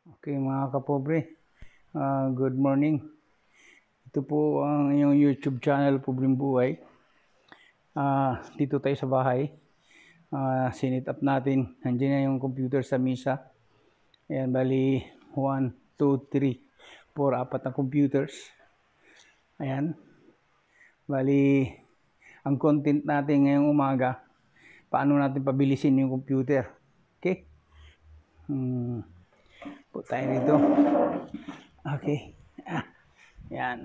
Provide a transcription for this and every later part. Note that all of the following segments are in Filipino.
Okay mga kapobre, uh, good morning. Ito po ang inyong YouTube channel, Pobreng Buhay. Uh, dito tayo sa bahay. Uh, sinit up natin. Nandiyan na yung computer sa misa. Ayan, bali 1, 2, 3, 4, apat na computers. Ayan. Bali, ang content natin ngayong umaga, paano natin pabilisin yung computer. Okay? Hmm po tayo dito. Okay. Ah, yan.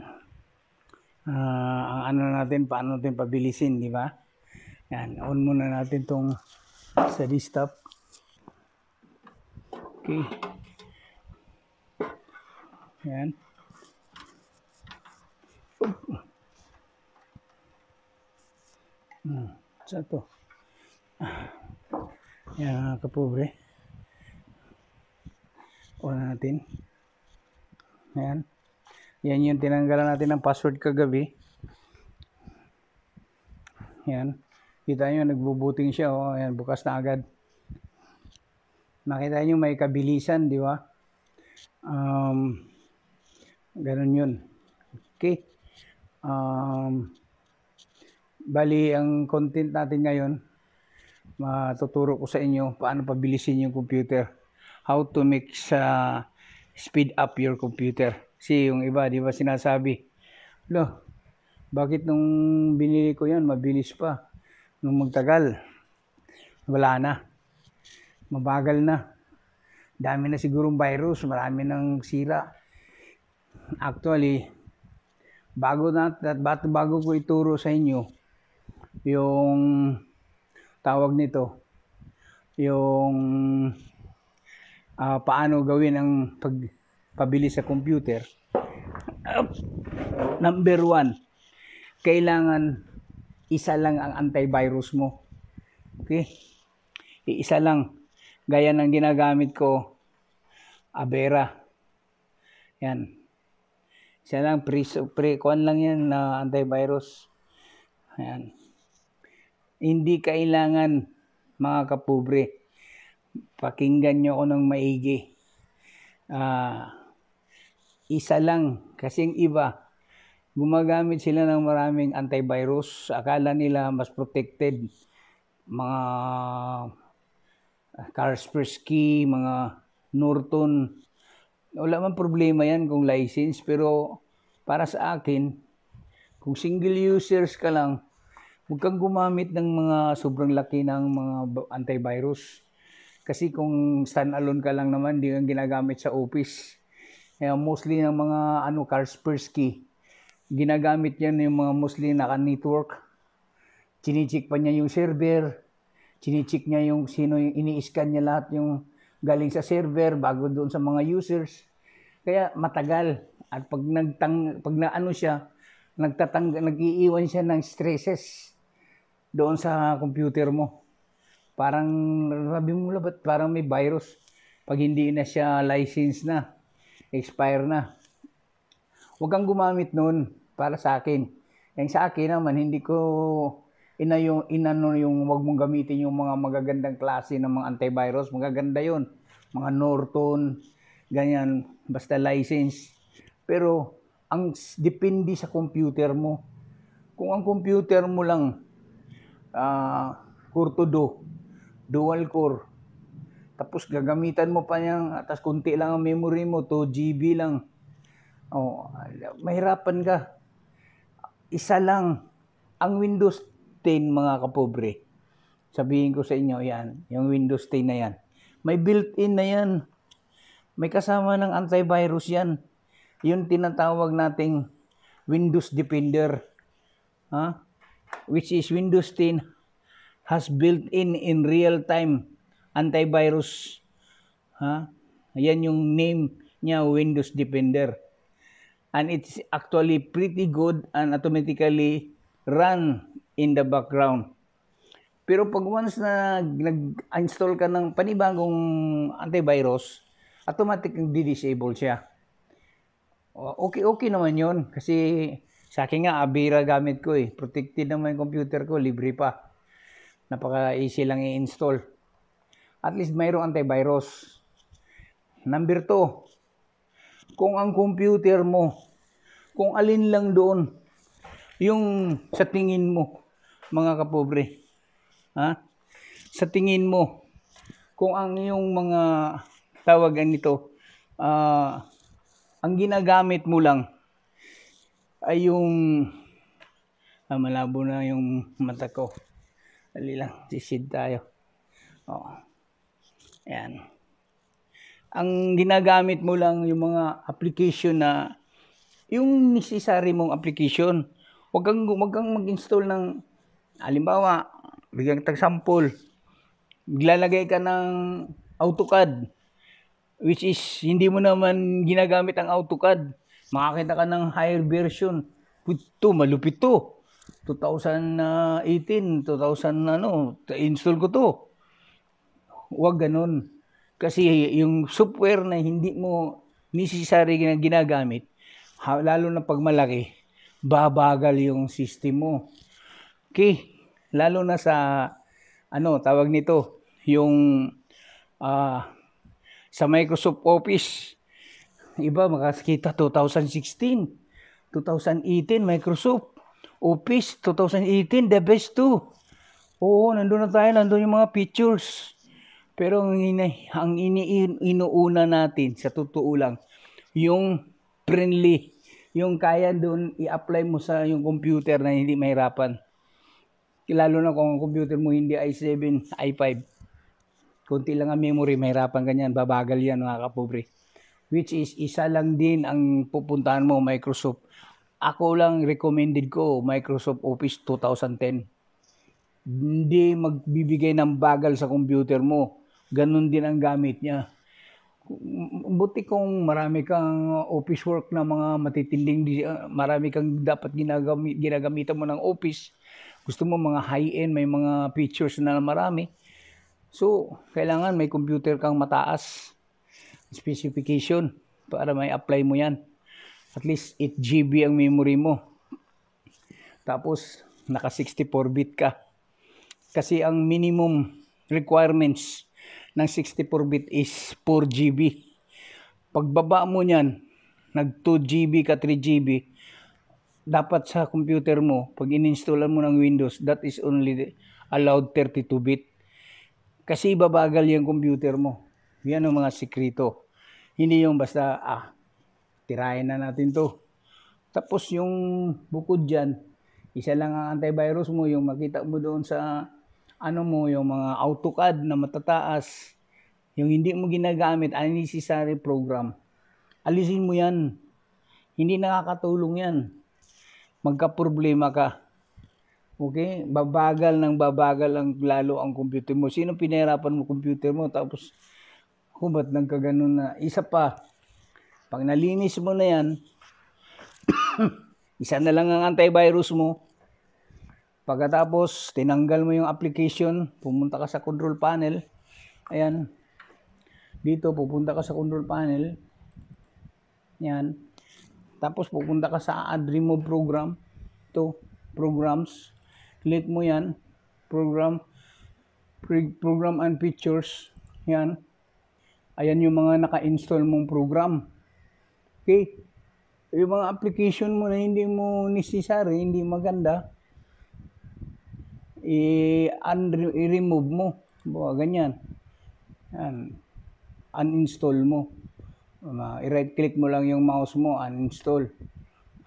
Uh, ang ano natin, paano natin pabilisin, di ba? Yan, on muna natin tong sa stop. Okay. Yan. Hmm, sa Ah, yan mga kapobre una natin ayan yan yung tinanggalan natin ng password kagabi ayan kita nyo nagbubuting siya oh. ayan bukas na agad nakita nyo may kabilisan di ba um, ganun yun okay um, bali ang content natin ngayon matuturo ko sa inyo paano pabilisin yung computer how to make sa speed up your computer. Si yung iba, di ba sinasabi, lo, bakit nung binili ko yan, mabilis pa. Nung magtagal, wala na. Mabagal na. Dami na sigurong virus, marami ng sira. Actually, bago na, bago, bago ko ituro sa inyo, yung tawag nito, yung uh, paano gawin ang pagpabili sa computer, ah, number one, kailangan isa lang ang antivirus mo. Okay? Iisa lang. Gaya ng ginagamit ko, Avera. Yan. Isa lang, pre, pre kuan lang yan na uh, antivirus. Ayan. Hindi kailangan mga kapubre pakinggan nyo ako ng maigi. Uh, isa lang, kasi yung iba, gumagamit sila ng maraming antivirus. Akala nila mas protected. Mga ah, Kaspersky, mga Norton. Wala man problema yan kung license, pero para sa akin, kung single users ka lang, huwag kang gumamit ng mga sobrang laki ng mga antivirus kasi kung stand-alone ka lang naman, hindi ang ginagamit sa office. Eh, mostly ng mga ano, Kaspersky. Ginagamit yan yung mga mostly naka-network. Chinichik pa niya yung server. Chinichik niya yung sino yung ini-scan niya lahat yung galing sa server bago doon sa mga users. Kaya matagal. At pag, nagtang, pag naano siya, nagtatang, nag-iiwan siya ng stresses doon sa computer mo. Parang, sabi mo mula, parang may virus? Pag hindi na siya license na, expire na. Huwag kang gumamit noon para sa akin. Yung sa akin naman, hindi ko ina yung inano yung wag mong gamitin yung mga magagandang klase ng mga antivirus, magaganda 'yon. Mga Norton, ganyan, basta license. Pero ang depende sa computer mo. Kung ang computer mo lang uh, ah, do dual core. Tapos gagamitan mo pa niyang, atas kunti lang ang memory mo, 2 GB lang. Oh, mahirapan ka. Isa lang. Ang Windows 10 mga kapobre. Sabihin ko sa inyo, yan. Yung Windows 10 na yan. May built-in na yan. May kasama ng antivirus yan. Yung tinatawag nating Windows Defender. Ha? Huh? Which is Windows 10 has built-in in, in real time antivirus. Ha? Ayan yung name niya, Windows Defender. And it's actually pretty good and automatically run in the background. Pero pag once na nag-install ka ng panibagong antivirus, automatic di-disable siya. Okay, okay naman yon Kasi sa akin nga, abira gamit ko eh. Protected naman yung computer ko, libre pa. Napaka-easy lang i-install. At least mayroong antivirus. Number 2, kung ang computer mo, kung alin lang doon, yung sa tingin mo, mga kapobre, ha? sa tingin mo, kung ang yung mga tawagan nito, uh, ang ginagamit mo lang ay yung ah, malabo na yung mata ko. Dali lang, sisid tayo. Oh. Ayan. Ang ginagamit mo lang yung mga application na yung necessary mong application. Huwag kang, huwag kang mag-install ng halimbawa, bigyan kitang sample. Maglalagay ka ng AutoCAD which is hindi mo naman ginagamit ang AutoCAD. Makakita ka ng higher version. Puto, malupit to. 2018, 2000 ano, install ko to. Huwag ganun. Kasi yung software na hindi mo necessary na ginagamit, lalo na pag malaki, babagal yung system mo. Okay, lalo na sa ano, tawag nito, yung uh, sa Microsoft Office, iba makakita 2016, 2018 Microsoft, Office 2018, the best too. Oo, nandun na tayo, nandun yung mga pictures. Pero ang, ini, ang ini, inuuna natin, sa totoo lang, yung friendly, yung kaya doon i-apply mo sa yung computer na hindi mahirapan. Lalo na kung ang computer mo hindi i7, i5. Kunti lang ang memory, mahirapan ganyan, babagal yan mga kapobre. Which is, isa lang din ang pupuntahan mo, Microsoft. Ako lang recommended ko Microsoft Office 2010. Hindi magbibigay ng bagal sa computer mo. Ganun din ang gamit niya. Buti kung marami kang office work na mga matitinding, ah, marami kang dapat ginagamit, ginagamitan mo ng office. Gusto mo mga high-end, may mga features na marami. So, kailangan may computer kang mataas specification para may apply mo yan at least 8 GB ang memory mo. Tapos, naka 64 bit ka. Kasi ang minimum requirements ng 64 bit is 4 GB. Pagbaba mo niyan, nag 2 GB ka 3 GB, dapat sa computer mo, pag ininstallan mo ng Windows, that is only allowed 32 bit. Kasi babagal yung computer mo. Yan ang mga sikrito. Hindi yung basta, ah, tirahin na natin to. Tapos yung bukod dyan, isa lang ang antivirus mo, yung makita mo doon sa ano mo, yung mga AutoCAD na matataas, yung hindi mo ginagamit, unnecessary program. Alisin mo yan. Hindi nakakatulong yan. Magka-problema ka. Okay? Babagal ng babagal ang lalo ang computer mo. Sino pinahirapan mo computer mo? Tapos, kung ba't nagkaganon na? Isa pa, pag nalinis mo na yan, isa na lang ang antivirus mo. Pagkatapos, tinanggal mo yung application, pumunta ka sa control panel. Ayan. Dito, pupunta ka sa control panel. Ayan. Tapos, pupunta ka sa add remove program. Ito, programs. Click mo yan. Program. Program and features. Ayan. Ayan yung mga naka-install mong program. Okay? Yung mga application mo na hindi mo necessary, hindi maganda, i-remove mo. Bawa, ganyan. Yan. Uninstall mo. Uh, i-right click mo lang yung mouse mo, uninstall.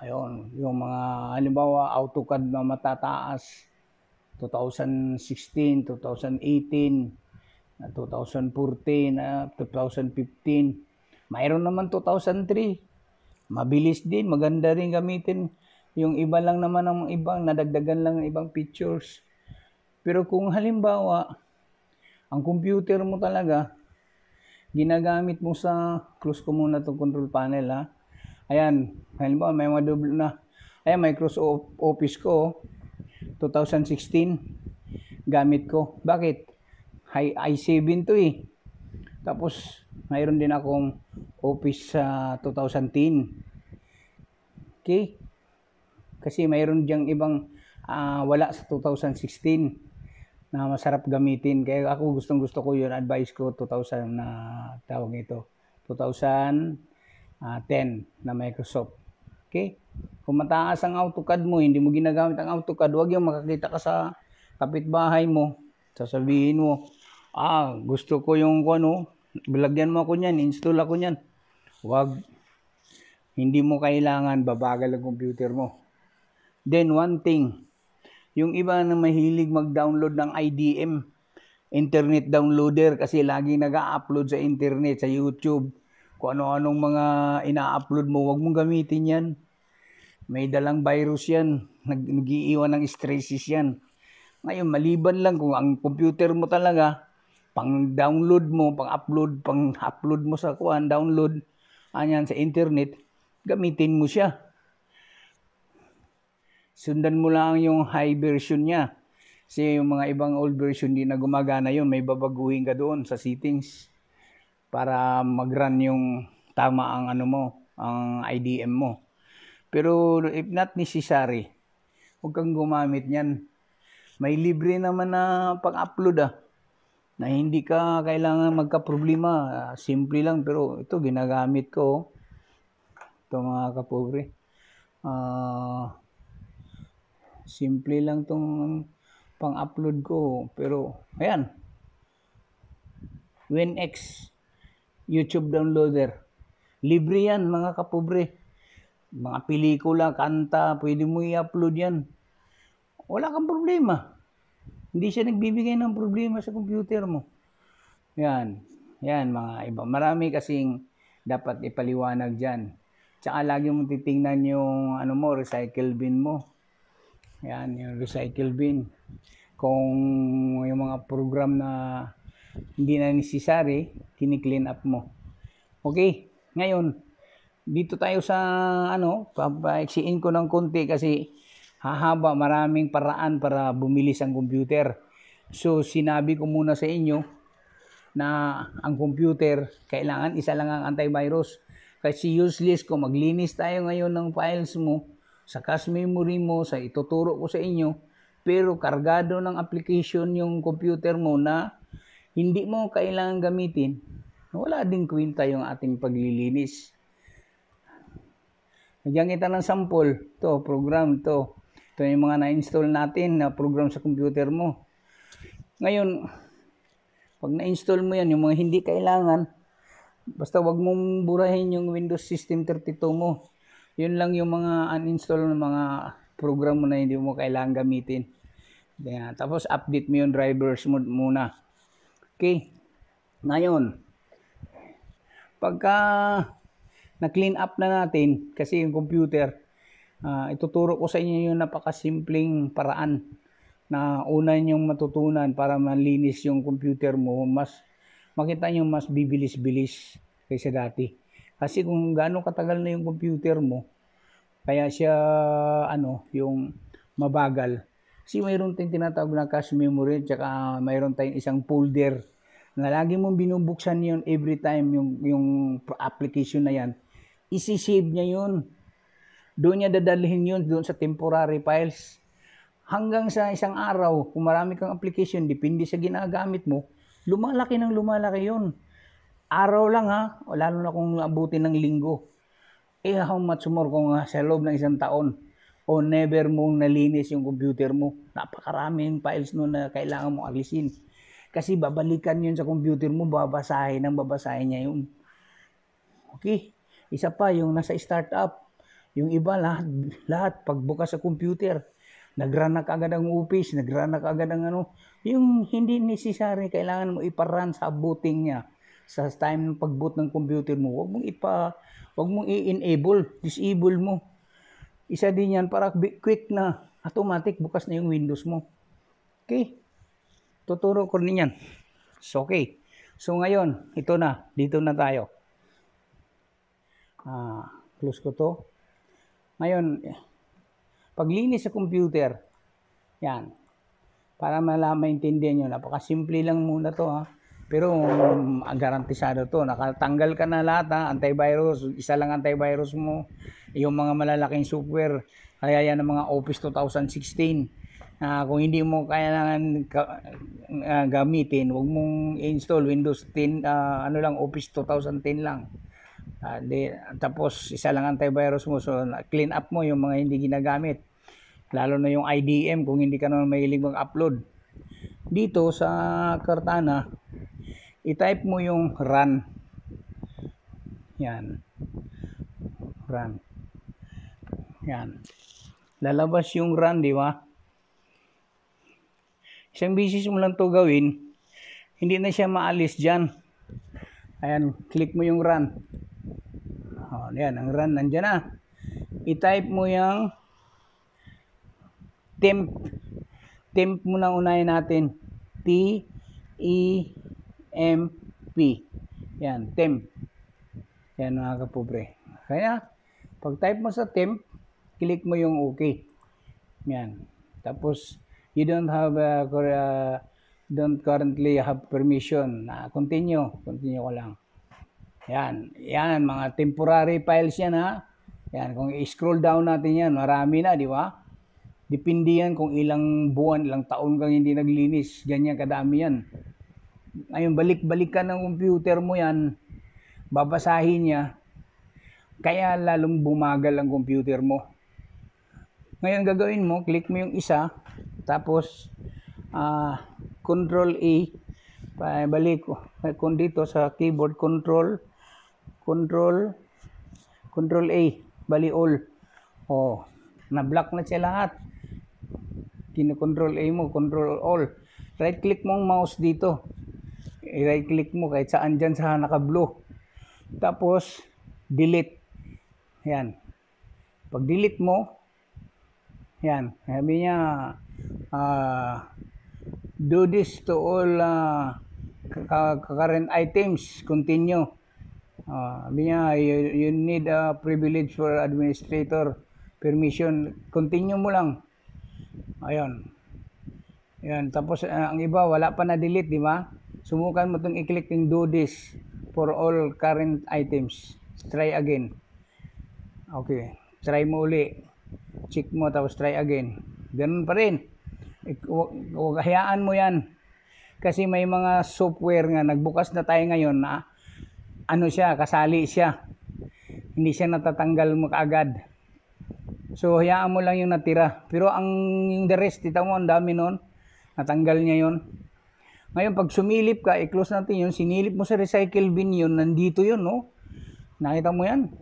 Ayun, yung mga halimbawa AutoCAD na matataas 2016, 2018, 2014, uh, 2015. Mayroon naman 2003. Mabilis din, maganda rin gamitin. Yung iba lang naman ng ibang, nadagdagan lang ng ibang pictures. Pero kung halimbawa, ang computer mo talaga, ginagamit mo sa, close ko muna itong control panel ha. Ayan, halimbawa may mga double na. Ayan, Microsoft Office ko, 2016, gamit ko. Bakit? High i7 to eh. Tapos, mayroon din akong office sa uh, 2010. Okay? Kasi mayroon diyang ibang uh, wala sa 2016 na masarap gamitin. Kaya ako gustong gusto ko yun. Advice ko 2000 na uh, tawag ito. 2010 na Microsoft. Okay? Kung mataas ang AutoCAD mo, hindi mo ginagamit ang AutoCAD, huwag yung makakita ka sa kapitbahay mo. Sasabihin mo, ah, gusto ko yung ano, Lagyan mo ako niyan, install ako niyan. Wag. Hindi mo kailangan babagal ang computer mo. Then one thing, yung iba na mahilig mag-download ng IDM, internet downloader kasi lagi nag-upload sa internet, sa YouTube, kung ano-anong mga ina-upload mo, wag mong gamitin yan. May dalang virus yan, nag- nag-iiwan ng stresses yan. Ngayon, maliban lang kung ang computer mo talaga, pang-download mo, pang-upload, pang-upload mo sa kuan, download anyan sa internet, gamitin mo siya. Sundan mo lang yung high version niya. Kasi yung mga ibang old version din na gumagana yun, may babaguhin ka doon sa settings para mag-run yung tama ang ano mo, ang IDM mo. Pero if not necessary, huwag kang gumamit niyan. May libre naman na pang upload ah na hindi ka kailangan magka-problema. simple lang pero ito ginagamit ko. Oh. Ito mga kapobre. Uh, simple lang tong pang-upload ko oh. pero ayan. WinX YouTube downloader. Libre yan mga kapobre. Mga pelikula, kanta, pwede mo i-upload yan. Wala kang problema. Hindi siya nagbibigay ng problema sa computer mo. Yan. Yan, mga iba. Marami kasing dapat ipaliwanag dyan. Tsaka lagi mong titingnan yung ano mo, recycle bin mo. Yan, yung recycle bin. Kung yung mga program na hindi na necessary, kini-clean up mo. Okay, ngayon, dito tayo sa ano, pa-eksiin ko ng konti kasi hahaba, maraming paraan para bumili ang computer. So sinabi ko muna sa inyo na ang computer, kailangan isa lang ang antivirus. Kasi useless ko maglinis tayo ngayon ng files mo, sa cache memory mo, sa ituturo ko sa inyo, pero kargado ng application yung computer mo na hindi mo kailangan gamitin, wala ding kwenta yung ating paglilinis. Nagyan kita ng sample, to program to ito yung mga na-install natin na program sa computer mo. Ngayon, pag na-install mo yan, yung mga hindi kailangan, basta wag mong burahin yung Windows System 32 mo. Yun lang yung mga uninstall ng mga program mo na hindi mo kailangan gamitin. Yan. Tapos update mo yung drivers mo muna. Okay. Ngayon, pagka na-clean up na natin kasi yung computer Uh, ituturo ko sa inyo yung napakasimpleng paraan na una niyong matutunan para malinis yung computer mo. Mas makita niyo mas bibilis-bilis kaysa dati. Kasi kung gaano katagal na yung computer mo, kaya siya ano, yung mabagal. Kasi mayroon tayong tinatawag na cache memory at saka mayroon tayong isang folder na lagi mong binubuksan yun every time yung, yung application na yan. Isisave niya yun doon niya dadalhin yun doon sa temporary files. Hanggang sa isang araw, kung marami kang application, depende sa ginagamit mo, lumalaki ng lumalaki yun. Araw lang ha, lalo na kung abutin ng linggo. Eh how much more kung uh, sa loob ng isang taon o never mong nalinis yung computer mo. Napakaraming files nun na kailangan mong alisin. Kasi babalikan yun sa computer mo, babasahin ang babasahin niya yun. Okay. Isa pa, yung nasa startup. Yung iba lahat, lahat pagbukas sa computer, nagrana na agad ang office, nagrana na agad ang ano. Yung hindi necessary, kailangan mo iparan sa booting niya. Sa time ng pagboot ng computer mo, wag mong ipa, wag mong i-enable, disable mo. Isa din yan para quick na automatic bukas na yung Windows mo. Okay? Tuturo ko rin yan. So, okay. So, ngayon, ito na. Dito na tayo. Ah, close ko to. Ngayon, paglinis sa computer, yan. Para malaman, maintindihan nyo, napakasimple lang muna to ha. Pero um, garantisado to, nakatanggal ka na lahat ha, antivirus, isa lang antivirus mo, yung mga malalaking software, kaya yan ang mga Office 2016. Uh, ah, kung hindi mo kailangan ka, uh, gamitin, huwag mong install Windows 10, uh, ah, ano lang, Office 2010 lang. Uh, tapos isa lang antivirus mo so clean up mo yung mga hindi ginagamit. Lalo na yung IDM kung hindi ka naman mahilig mag-upload. Dito sa Cortana, i-type mo yung run. Yan. Run. Yan. Lalabas yung run, di ba? Isang bisis mo lang to gawin, hindi na siya maalis dyan. Ayan, click mo yung run. Oh, yan, ang run nandiyan na. I-type mo yung temp. Temp muna unahin natin. T E M P. Yan, temp. Yan mga kapobre. Kaya, pag type mo sa temp, click mo yung okay. Yan. Tapos, you don't have uh, uh don't currently have permission na ah, continue continue ko lang yan, yan, mga temporary files yan ha. Yan, kung i-scroll down natin yan, marami na, di ba? Depende yan kung ilang buwan, ilang taon kang hindi naglinis. Ganyan kadami yan. Ngayon, balik-balik ka ng computer mo yan, babasahin niya, kaya lalong bumagal ang computer mo. Ngayon, gagawin mo, click mo yung isa, tapos, uh, control e. A, balik, kung dito sa keyboard, control control control A bali all oh na-block na siya lahat kino-control A mo control all right click mo ang mouse dito i-right click mo kahit saan dyan sa naka-blue tapos delete yan pag delete mo yan sabi niya uh, do this to all uh, current items continue Uh, Mia, you, you need a privilege for administrator permission. Continue mo lang. Ayun. Ayun. Tapos uh, ang iba, wala pa na-delete, di ba? Sumukan mo itong i-click yung do this for all current items. Try again. Okay. Try mo uli. Check mo tapos try again. Ganun pa rin. Huwag hayaan mo yan. Kasi may mga software nga, nagbukas na tayo ngayon na ano siya, kasali siya. Hindi siya natatanggal mo kaagad. So hayaan mo lang yung natira. Pero ang yung the rest, tita mo, ang dami noon. Natanggal niya yon. Ngayon, pag sumilip ka, i-close natin yun, sinilip mo sa recycle bin yun, nandito yun, no? Nakita mo yan?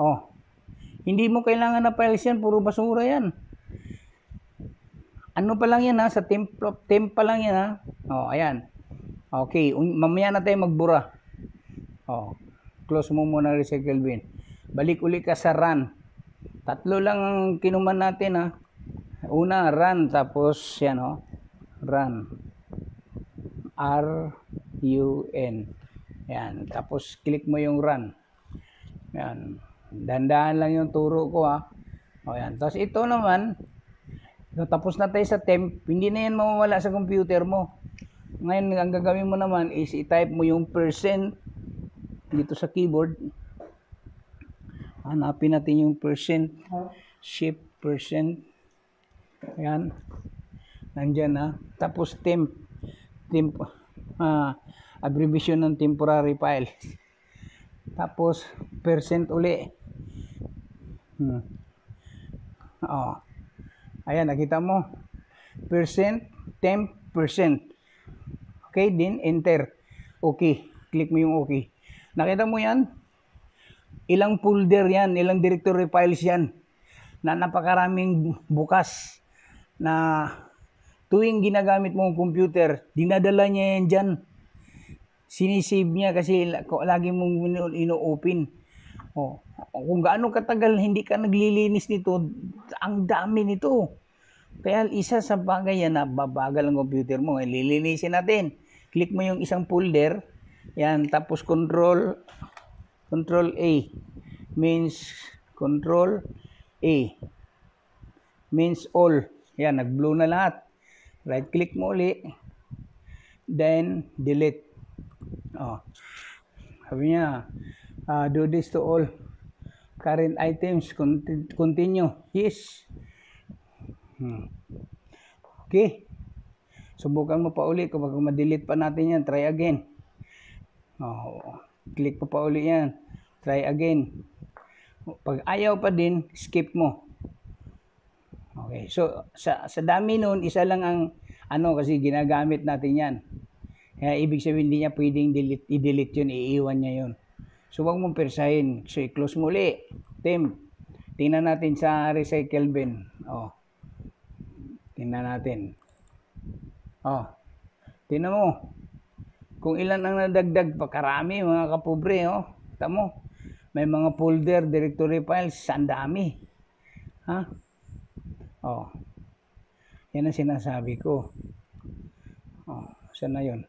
Oh. Hindi mo kailangan na files yan, puro basura yan. Ano pa lang yan ha, sa temp, temp pa lang yan ha. Oh, ayan. Okay, mamaya na tayo magbura. Oh, close mo muna recycle bin. Balik uli ka sa run. Tatlo lang ang kinuman natin ha. Ah. Una, run. Tapos, yan o. Oh, run. R-U-N. Yan. Tapos, click mo yung run. Yan. Dandan lang yung turo ko ha. Ah. Oh yan. Tapos, ito naman, So, tapos na tayo sa temp, hindi na yan mawawala sa computer mo. Ngayon, ang gagawin mo naman is i-type mo yung percent dito sa keyboard hanapin natin yung percent shift percent ayan nandyan na ah. tapos temp temp ah, abbreviation ng temporary file tapos percent uli hmm. oh. ayan nakita mo percent temp percent okay din enter okay click mo yung okay Nakita mo yan? Ilang folder yan, ilang directory files yan na napakaraming bukas na tuwing ginagamit mo mong computer, dinadala niya yan dyan. Sinisave niya kasi lagi mong ino-open. Oh, kung gaano katagal hindi ka naglilinis nito, ang dami nito. Kaya isa sa bagay yan na babagal ang computer mo. Eh, lilinisin natin. Click mo yung isang folder, yan, tapos control control A means control A means all. Yan, nag-blue na lahat. Right click mo uli. Then delete. Oh. Sabi niya, uh, do this to all current items continue yes hmm. okay subukan mo pa uli kapag ma-delete pa natin yan try again Oh, click pa pa uli yan. Try again. Pag ayaw pa din, skip mo. Okay, so sa, sa dami noon, isa lang ang ano kasi ginagamit natin yan. Kaya ibig sabihin hindi niya pwedeng delete, i-delete yun, iiwan niya yun. So huwag mong persahin. So i-close mo uli. Temp. Tingnan natin sa recycle bin. Oh. Tingnan natin. Oh. Tingnan mo. Kung ilan ang nadagdag, karami, mga kapobre. Oh. Tamo, may mga folder, directory files, ang dami. Ha? Oh. Yan ang sinasabi ko. Oh, saan na yun?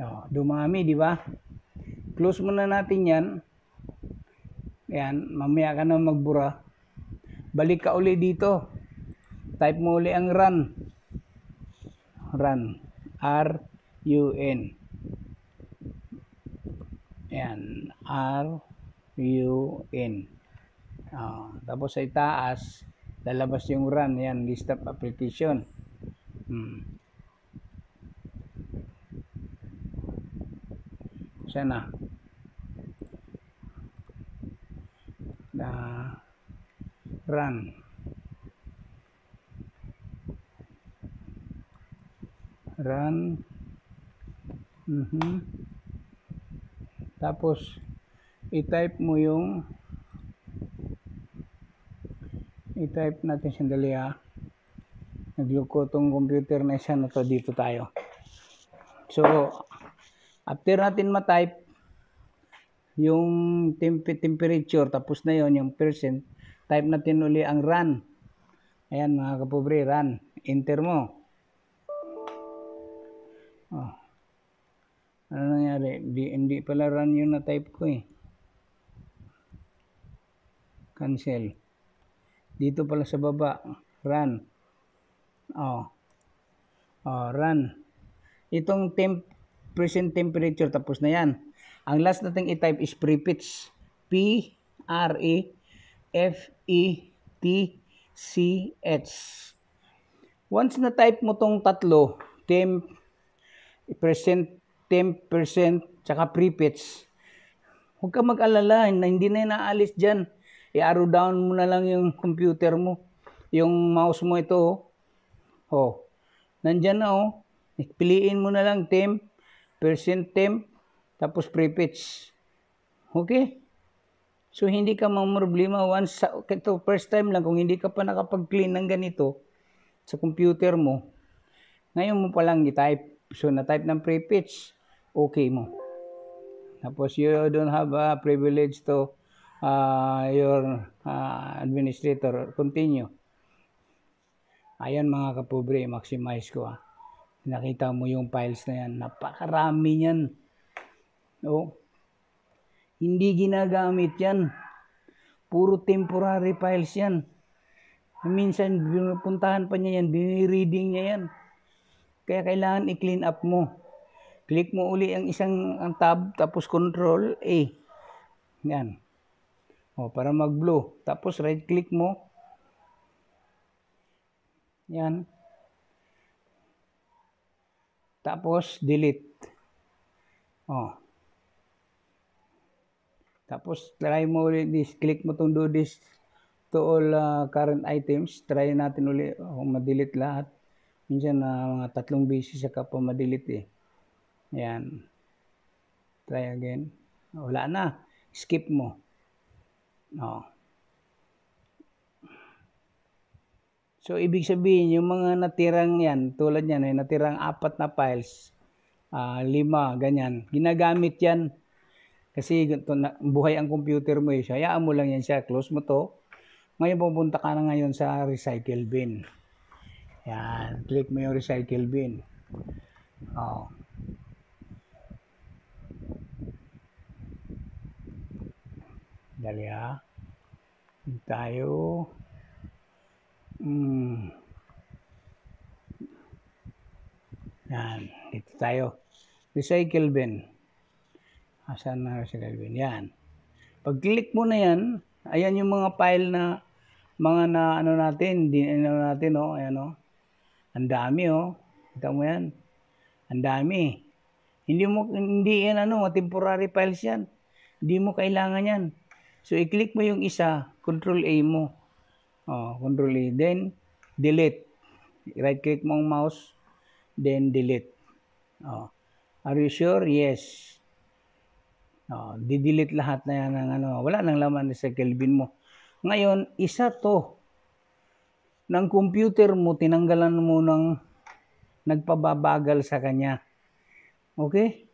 Oh, dumami, di ba? Close muna natin yan. Yan, mamaya ka na magbura. Balik ka uli dito type mo uli ang run run R U N yan R U N oh, tapos sa itaas lalabas yung run yan list of application hmm. sana na na ah, run run mm -hmm. tapos i-type mo yung i-type natin sandali ha ah. nagloko tong computer na isa na to dito tayo so after natin ma-type yung temp temperature tapos na yon yung percent type natin uli ang run ayan mga kapobre run enter mo Oh. Ano nangyari? Di, hindi pala run yung na-type ko eh. Cancel. Dito pala sa baba. Run. Oh. Oh, run. Itong temp present temperature tapos na yan. Ang last nating i-type is prefix. P R E F E T C H. Once na type mo tong tatlo, temp present percent, 10%, tsaka prefits. Huwag ka mag-alala, na hindi na inaalis dyan. I-arrow down mo na lang yung computer mo. Yung mouse mo ito, oh. oh. Nandyan na, oh. Piliin mo na lang temp, percent temp, tapos prefits. Okay? So, hindi ka problema once, sa, ito, first time lang, kung hindi ka pa nakapag-clean ng ganito sa computer mo, ngayon mo palang i-type. So, na-type ng prefix, okay mo. Tapos, you don't have a privilege to uh, your uh, administrator. Continue. Ayan mga kapobre, maximize ko ha. Ah. Nakita mo yung files na yan. Napakarami yan. No? Hindi ginagamit yan. Puro temporary files yan. Minsan, pinupuntahan pa niya yan. Binireading niya yan. Kaya kailangan i-clean up mo. Click mo uli ang isang ang tab, tapos control A. Yan. O, para mag-blue. Tapos right click mo. Yan. Tapos delete. O. Tapos try mo uli this. Click mo tong do this to all uh, current items. Try natin uli kung oh, ma-delete lahat. Minsan na uh, mga tatlong beses saka pa madelete eh. Ayan. Try again. Wala na. Skip mo. No. So, ibig sabihin, yung mga natirang yan, tulad yan, eh, natirang apat na files, uh, lima, ganyan, ginagamit yan kasi to, na, buhay ang computer mo eh. So, hayaan mo lang yan siya. Close mo to. Ngayon pupunta ka na ngayon sa recycle bin. Yan, click mo yung recycle bin. Oh. Dali ha. Ah. Tayo. Hmm. Yan, dito tayo. Recycle bin. Asan na recycle bin? Yan. Pag-click mo na yan, ayan yung mga file na mga na ano natin, din ano natin, no? Oh, ayan, no? Oh. Ang dami oh. Kita mo yan. Ang dami. Hindi mo hindi yan ano, temporary files yan. Hindi mo kailangan yan. So i-click mo yung isa, control A mo. Oh, control A then delete. Right click mo ang mouse then delete. Oh. Are you sure? Yes. Oh, di-delete lahat na yan ng ano. Wala nang laman sa Kelvin mo. Ngayon, isa to ng computer mo, tinanggalan mo ng nagpababagal sa kanya. Okay?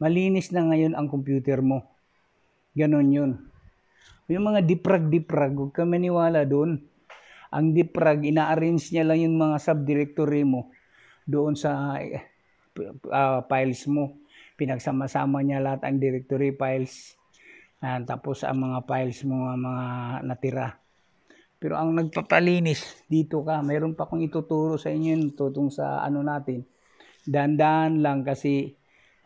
Malinis na ngayon ang computer mo. Ganon yun. Yung mga diprag-diprag, huwag ka maniwala doon. Ang diprag, ina-arrange niya lang yung mga subdirectory mo doon sa uh, files mo. Pinagsama-sama niya lahat ang directory files. Uh, tapos ang mga files mo, mga natira pero ang nagpapalinis dito ka, mayroon pa akong ituturo sa inyo nito tungkol sa ano natin. Dandan lang kasi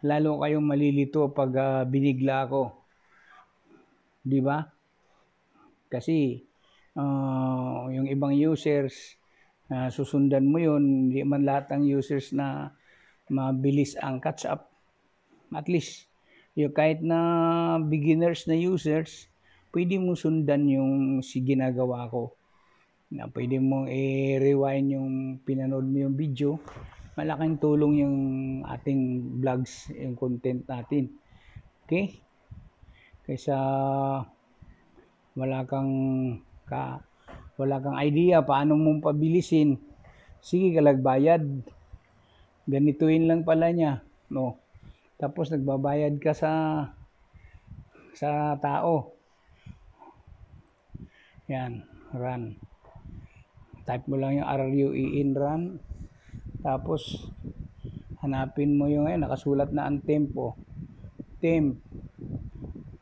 lalo kayong malilito pag uh, binigla ako. 'Di ba? Kasi uh, yung ibang users uh, susundan mo 'yun, hindi man lahat ng users na mabilis ang catch up. At least yung kahit na beginners na users, pwede mo sundan yung si ginagawa ko. Na pwede mong i-rewind yung pinanood mo yung video. Malaking tulong yung ating vlogs, yung content natin. Okay? Kaysa wala kang ka, wala kang idea paano mo pabilisin. Sige, kalagbayad. Ganituin lang pala niya. No. Tapos nagbabayad ka sa sa tao yan, run. Type mo lang yung RUE in run. Tapos, hanapin mo yung, ayun, nakasulat na ang tempo. Temp.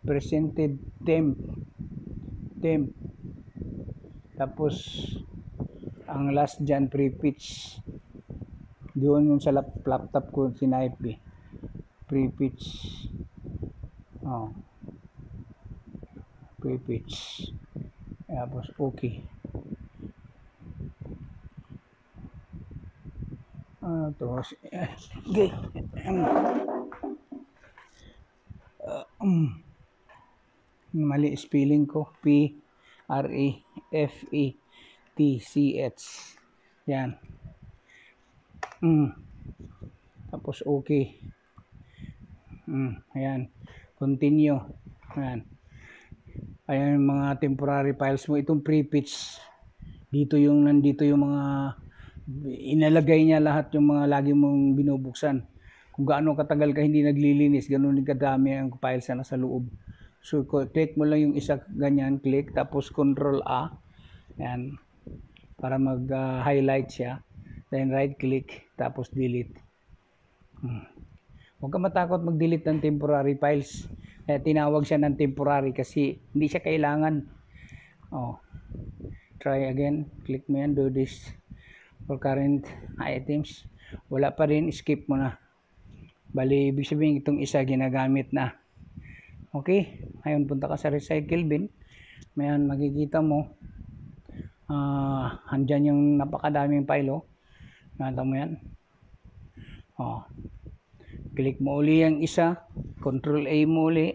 Presented temp. Temp. Tapos, ang last dyan, pre-pitch. Doon yung sa laptop ko sinipe eh. Pre-pitch. Oh. Pre-pitch tapos okay ah, tapos okay eh, uh, ah, um, mali spelling ko P R A F E T C H yan mm. Um. tapos okay mm, ayan continue ayan ayan yung mga temporary files mo itong prefix dito yung nandito yung mga inalagay niya lahat yung mga lagi mong binubuksan kung gaano katagal ka hindi naglilinis ganun din kadami ang files na nasa loob so click mo lang yung isa ganyan click tapos control A yan para mag uh, highlight siya then right click tapos delete hmm. Huwag ka matakot mag-delete ng temporary files. Kaya eh, tinawag siya ng temporary kasi hindi siya kailangan. Oh. Try again. Click mo yan. Do this for current items. Wala pa rin. Skip mo na. Bali, ibig sabihin itong isa ginagamit na. Okay. Ngayon punta ka sa recycle bin. Mayan makikita mo. Uh, andyan yung napakadaming pile. Oh. Nakita mo yan. Oh. Click mo uli ang isa. Control A mo uli.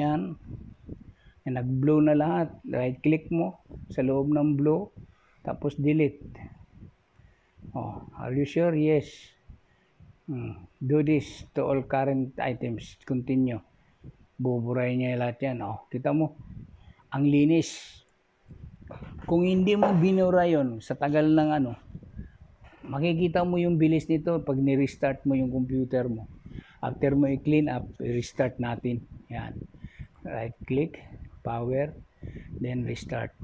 Yan. Yan nag-blue na lahat. Right click mo sa loob ng blue. Tapos delete. Oh, are you sure? Yes. Hmm. Do this to all current items. Continue. Buburay niya lahat yan. Oh, kita mo. Ang linis. Kung hindi mo binura yon sa tagal ng ano, makikita mo yung bilis nito pag ni-restart mo yung computer mo After mo i-clean up, restart natin. Yan. Right click, power, then restart.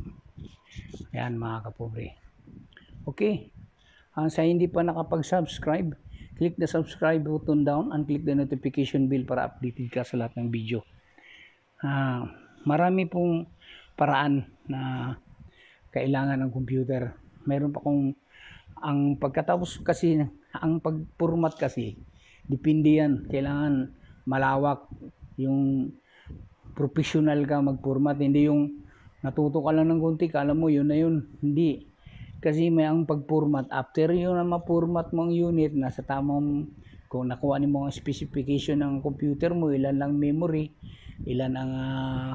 Yan mga kapobre. Okay. Ang sa hindi pa nakapag-subscribe, click the subscribe button down and click the notification bell para updated ka sa lahat ng video. Uh, marami pong paraan na kailangan ng computer. Meron pa kung ang pagkatapos kasi ang pag-format kasi Depende yan. Kailangan malawak yung professional ka mag-format. Hindi yung natuto ka lang ng konti, kala mo yun na yun. Hindi. Kasi may ang pag-format. After yun na ma-format mo ang unit, nasa tamang kung nakuha ni mo ang specification ng computer mo, ilan lang memory, ilan ang uh,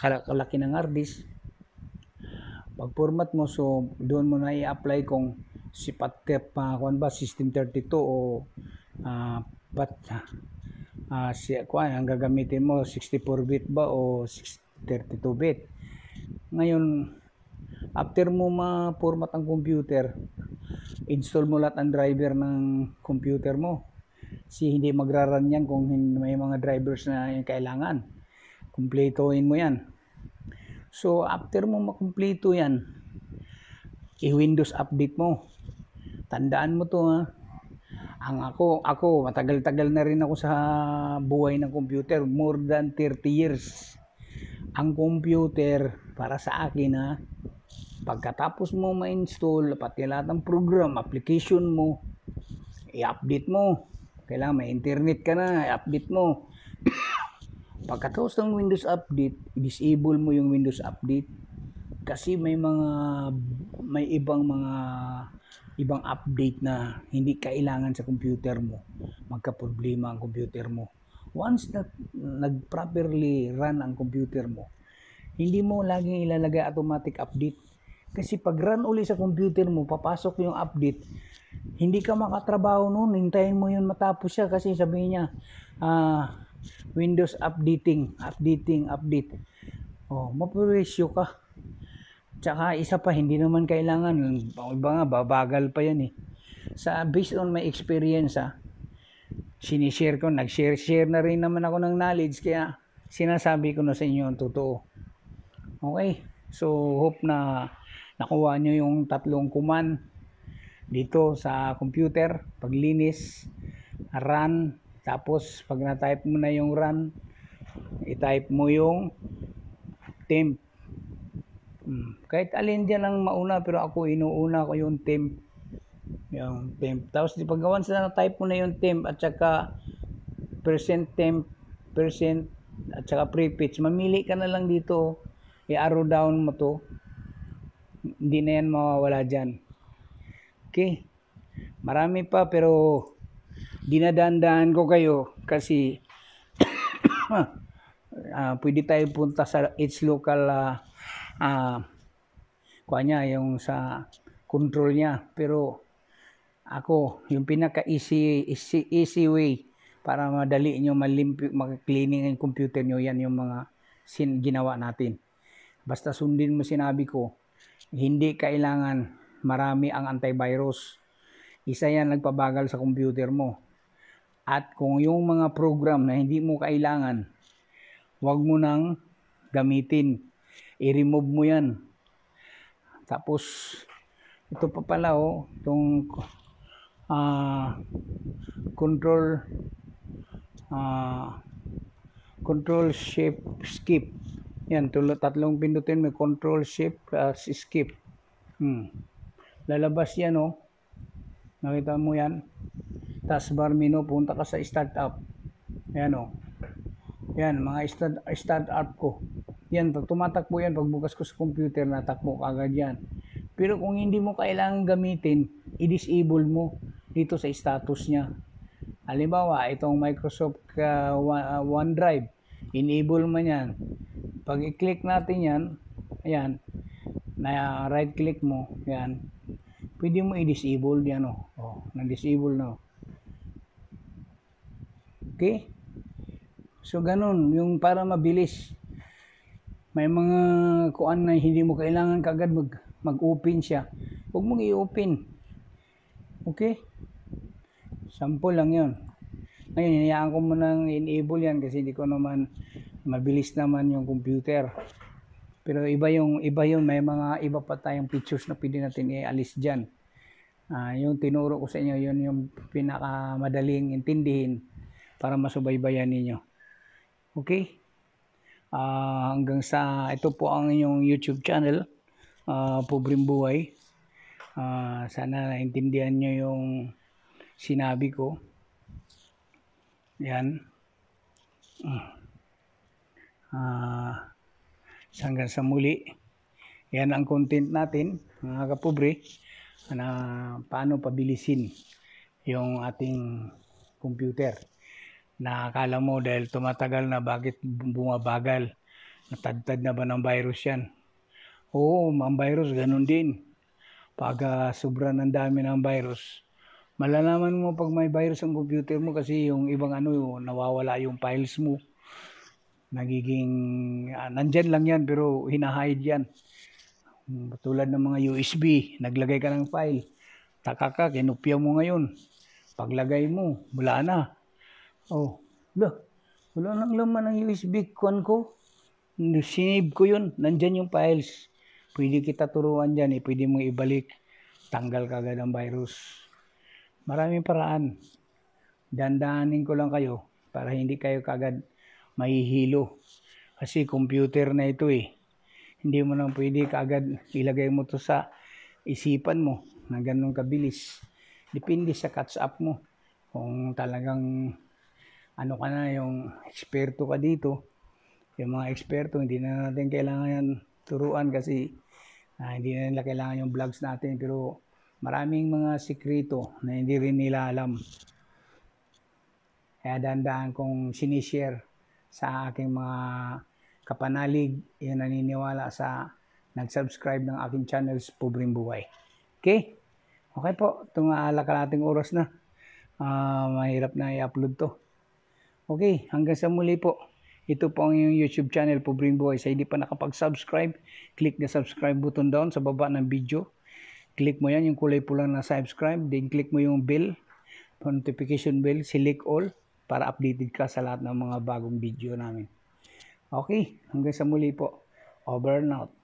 kalaki ng hard disk, pag-format mo, so doon mo na i-apply kung si Patep, uh, ano ba, System 32 o uh, ah, but uh, ah, si kuan ang gagamitin mo 64 bit ba o 32 bit ngayon after mo ma-format ang computer install mo lahat ang driver ng computer mo si hindi magraran yan kung may mga drivers na kailangan kumpletuhin mo yan so after mo makumpleto yan i-windows update mo tandaan mo to ha ang ako, ako matagal-tagal na rin ako sa buhay ng computer, more than 30 years. Ang computer para sa akin ha, pagkatapos mo ma-install pati lahat ng program, application mo, i-update mo. Kailangan may internet ka na, i-update mo. Pagkatapos ng Windows update, i disable mo yung Windows update kasi may mga may ibang mga ibang update na hindi kailangan sa computer mo. Magka-problema ang computer mo. Once na nag-properly run ang computer mo, hindi mo laging ilalagay automatic update. Kasi pag run uli sa computer mo, papasok yung update, hindi ka makatrabaho noon. Hintayin mo yun matapos siya kasi sabihin niya, ah, Windows updating, updating, update. Oh, mapuresyo ka Tsaka isa pa, hindi naman kailangan, iba nga, babagal pa yan eh. Sa, based on my experience ha, ah, sinishare ko, nag-share-share na rin naman ako ng knowledge, kaya sinasabi ko na sa inyo ang totoo. Okay, so hope na nakuha nyo yung tatlong kuman dito sa computer, paglinis, run, tapos pag na-type mo na yung run, i-type mo yung temp Hmm. Kahit alin dyan ang mauna, pero ako inuuna ko yung temp. Yung temp. Tapos di paggawan sa na-type mo na yung temp at saka percent temp, percent at saka prefix. Mamili ka na lang dito. I-arrow down mo to. Hindi na yan mawawala dyan. Okay. Marami pa pero dinadandaan ko kayo kasi uh, pwede tayo punta sa each local uh, uh, kuha niya, yung sa control niya. Pero ako, yung pinaka-easy easy, easy way para madali nyo malimpyo mag-cleaning ang computer nyo, yan yung mga sin ginawa natin. Basta sundin mo sinabi ko, hindi kailangan marami ang antivirus. Isa yan nagpabagal sa computer mo. At kung yung mga program na hindi mo kailangan, wag mo nang gamitin i-remove mo yan. Tapos, ito pa pala oh, itong uh, control uh, control shift skip. Yan, tulo, tatlong pindutin may control shift plus skip. Hmm. Lalabas yan oh. Nakita mo yan? Taskbar menu, punta ka sa startup. Ayan o. Oh. Yan, mga start, start up ko yan. Pag tumatakbo yan, pag bukas ko sa computer, natakbo agad yan. Pero kung hindi mo kailangan gamitin, i-disable mo dito sa status niya. Halimbawa, itong Microsoft uh, uh OneDrive, enable mo yan. Pag i-click natin yan, ayan, na right click mo, yan, pwede mo i-disable yan o. Oh. oh, na-disable na. Oh. Okay? So, ganun. Yung para mabilis may mga kuan na hindi mo kailangan kagad mag mag-open siya. Huwag mong i-open. Okay? Sample lang 'yon. Ngayon, hinayaan ko munang enable yan kasi hindi ko naman mabilis naman yung computer. Pero iba yung iba yon, may mga iba pa tayong features na pwede natin i-alis diyan. Uh, ah, yung tinuro ko sa inyo, yun yung pinakamadaling intindihin para masubaybayan ninyo. Okay? uh, hanggang sa ito po ang inyong YouTube channel, uh, Pobreng Buhay. Uh, sana naintindihan nyo yung sinabi ko. Yan. Uh, hanggang sa muli. Yan ang content natin, mga kapobre, na paano pabilisin yung ating computer na mo dahil tumatagal na bakit bumabagal? Natadtad na ba ng virus yan? Oo, ang virus ganun din. Pag uh, ah, sobra ng dami ng virus, malalaman mo pag may virus ang computer mo kasi yung ibang ano, yung, nawawala yung files mo. Nagiging, uh, nandyan lang yan pero hinahide yan. Tulad ng mga USB, naglagay ka ng file. Takaka, ka, kinupya mo ngayon. Paglagay mo, wala na Oh, la, wala nang laman ng USB kuan ko. Sinave ko yun. Nandiyan yung files. Pwede kita turuan diyan eh. Pwede mong ibalik. Tanggal kagad ang virus. Maraming paraan. Dandanin ko lang kayo para hindi kayo kagad mahihilo. Kasi computer na ito eh. Hindi mo nang pwede kagad ilagay mo to sa isipan mo na ganun kabilis. Depende sa catch up mo. Kung talagang ano ka na, yung eksperto ka dito. Yung mga eksperto, hindi na natin kailangan turuan kasi uh, hindi na nila kailangan yung vlogs natin. Pero maraming mga sikreto na hindi rin nila alam. Kaya dandaan kong sinishare sa aking mga kapanalig yung naniniwala sa nag-subscribe ng aking channels sa Pubring Buhay. Okay? Okay po, tumaalak ka nating oras na. Uh, mahirap na i-upload to. Okay, hanggang sa muli po. Ito po ang iyong YouTube channel, Pobring Buhay. Sa hindi pa nakapag-subscribe, click the subscribe button down sa baba ng video. Click mo yan, yung kulay pula na subscribe. Then click mo yung bell, notification bell, select all para updated ka sa lahat ng mga bagong video namin. Okay, hanggang sa muli po. Over and out.